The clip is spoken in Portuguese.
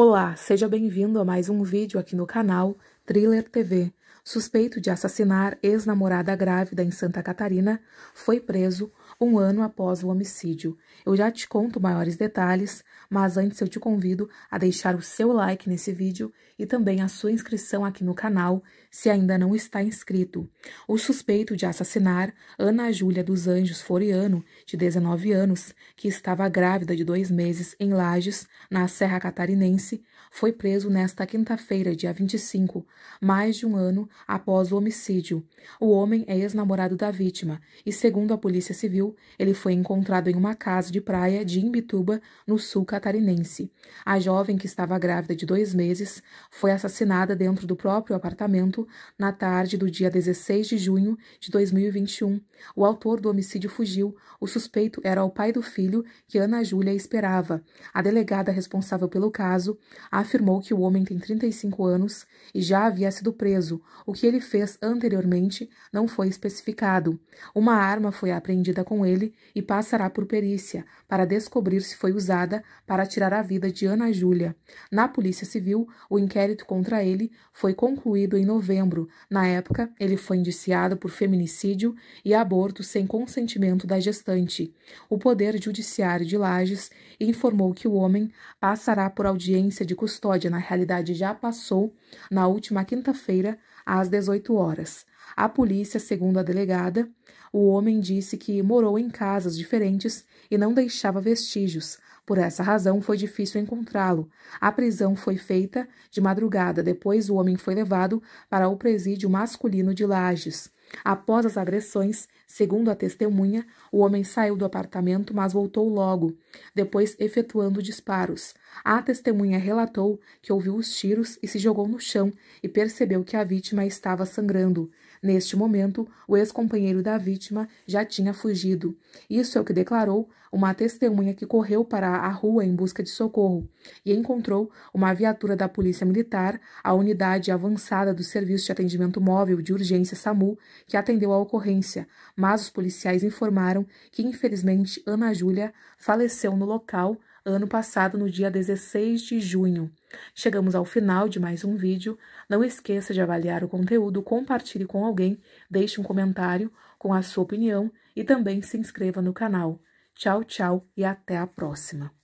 Olá, seja bem-vindo a mais um vídeo aqui no canal Thriller TV. Suspeito de assassinar ex-namorada grávida em Santa Catarina, foi preso um ano após o homicídio. Eu já te conto maiores detalhes, mas antes eu te convido a deixar o seu like nesse vídeo e também a sua inscrição aqui no canal, se ainda não está inscrito. O suspeito de assassinar Ana Júlia dos Anjos Floriano, de 19 anos, que estava grávida de dois meses em Lages, na Serra Catarinense, foi preso nesta quinta-feira, dia 25, mais de um ano após o homicídio. O homem é ex-namorado da vítima e, segundo a Polícia Civil, morreu, ele foi encontrado em uma casa de praia de Imbituba, no sul catarinense. A jovem, que estava grávida de dois meses, foi assassinada dentro do próprio apartamento na tarde do dia 16 de junho de 2021. O autor do homicídio fugiu. O suspeito era o pai do filho que Ana Júlia esperava. A delegada responsável pelo caso afirmou que o homem tem 35 anos e já havia sido preso. O que ele fez anteriormente não foi especificado. Uma arma foi apreendida com com ele e passará por perícia para descobrir se foi usada para tirar a vida de Ana Júlia. Na Polícia Civil, o inquérito contra ele foi concluído em novembro. Na época, ele foi indiciado por feminicídio e aborto sem consentimento da gestante. O Poder Judiciário de Lages informou que o homem passará por audiência de custódia, na realidade já passou, na última quinta-feira, às 18 horas. A polícia, segundo a delegada, o homem disse que morou em casas diferentes e não deixava vestígios. Por essa razão, foi difícil encontrá-lo. A prisão foi feita de madrugada. Depois, o homem foi levado para o presídio masculino de Lages. Após as agressões, segundo a testemunha, o homem saiu do apartamento, mas voltou logo, depois efetuando disparos. A testemunha relatou que ouviu os tiros e se jogou no chão e percebeu que a vítima estava sangrando. Neste momento, o ex-companheiro da vítima já tinha fugido. Isso é o que declarou uma testemunha que correu para a rua em busca de socorro e encontrou uma viatura da Polícia Militar, a unidade avançada do Serviço de Atendimento Móvel de Urgência SAMU, que atendeu a ocorrência, mas os policiais informaram que, infelizmente, Ana Júlia faleceu no local ano passado, no dia 16 de junho. Chegamos ao final de mais um vídeo. Não esqueça de avaliar o conteúdo, compartilhe com alguém, deixe um comentário com a sua opinião e também se inscreva no canal. Tchau, tchau e até a próxima!